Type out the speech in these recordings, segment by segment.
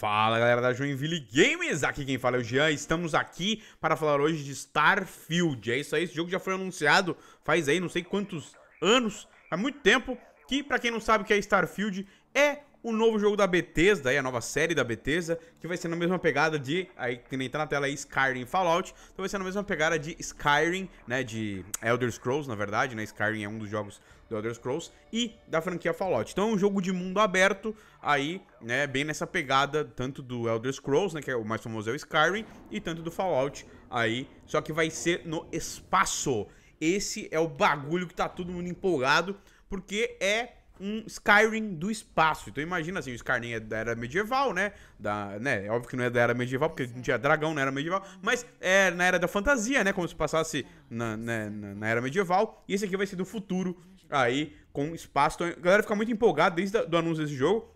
Fala galera da Joinville Games, aqui quem fala é o Jean, estamos aqui para falar hoje de Starfield. É isso aí, esse jogo já foi anunciado faz aí não sei quantos anos, há muito tempo, que para quem não sabe o que é Starfield, é o novo jogo da Bethesda, aí, a nova série da Bethesda, que vai ser na mesma pegada de, aí que nem tá na tela aí, Skyrim Fallout, então vai ser na mesma pegada de Skyrim, né, de Elder Scrolls, na verdade, né, Skyrim é um dos jogos do Elder Scrolls e da franquia Fallout. Então é um jogo de mundo aberto aí, né, bem nessa pegada tanto do Elder Scrolls, né, que é o mais famoso é o Skyrim, e tanto do Fallout aí, só que vai ser no espaço. Esse é o bagulho que tá todo mundo empolgado, porque é um Skyrim do espaço. Então imagina assim, o Skyrim é da era medieval, né? Da, né? É óbvio que não é da era medieval, porque não tinha dragão na era medieval, mas é na era da fantasia, né? Como se passasse na, né, na, na era medieval. E esse aqui vai ser do futuro aí, com espaço. Então, a galera fica muito empolgada desde o anúncio desse jogo.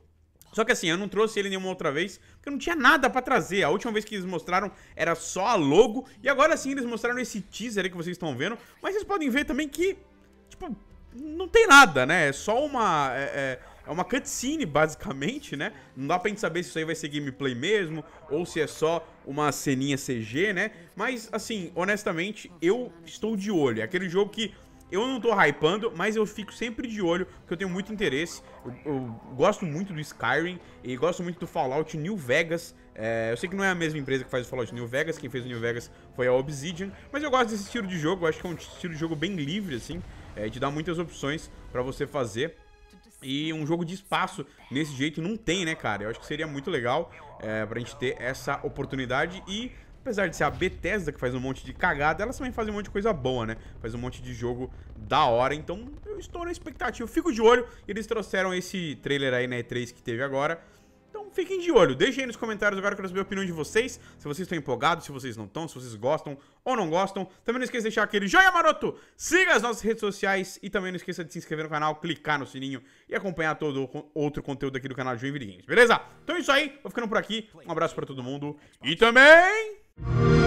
Só que assim, eu não trouxe ele nenhuma outra vez, porque não tinha nada para trazer. A última vez que eles mostraram era só a logo, e agora sim eles mostraram esse teaser aí que vocês estão vendo. Mas vocês podem ver também que, tipo, não tem nada, né? É só uma. É, é, é, uma cutscene, basicamente, né? Não dá pra gente saber se isso aí vai ser gameplay mesmo, ou se é só uma ceninha CG, né? Mas, assim, honestamente, eu estou de olho. É aquele jogo que eu não tô hypando, mas eu fico sempre de olho, porque eu tenho muito interesse. Eu, eu gosto muito do Skyrim e gosto muito do Fallout New Vegas. É, eu sei que não é a mesma empresa que faz o Fallout New Vegas, quem fez o New Vegas foi a Obsidian, mas eu gosto desse estilo de jogo, eu acho que é um estilo de jogo bem livre, assim. É, te dá muitas opções para você fazer. E um jogo de espaço nesse jeito não tem, né, cara? Eu acho que seria muito legal é, pra gente ter essa oportunidade e apesar de ser a Bethesda que faz um monte de cagada, elas também fazem um monte de coisa boa, né? Faz um monte de jogo da hora, então eu estou na expectativa, fico de olho. Eles trouxeram esse trailer aí na E3 que teve agora fiquem de olho. Deixem aí nos comentários agora, eu quero saber a opinião de vocês. Se vocês estão empolgados, se vocês não estão, se vocês gostam ou não gostam. Também não esqueça de deixar aquele joinha maroto. Siga as nossas redes sociais e também não esqueça de se inscrever no canal, clicar no sininho e acompanhar todo outro conteúdo aqui do canal de Joinville Games, beleza? Então é isso aí, vou ficando por aqui. Um abraço pra todo mundo e também...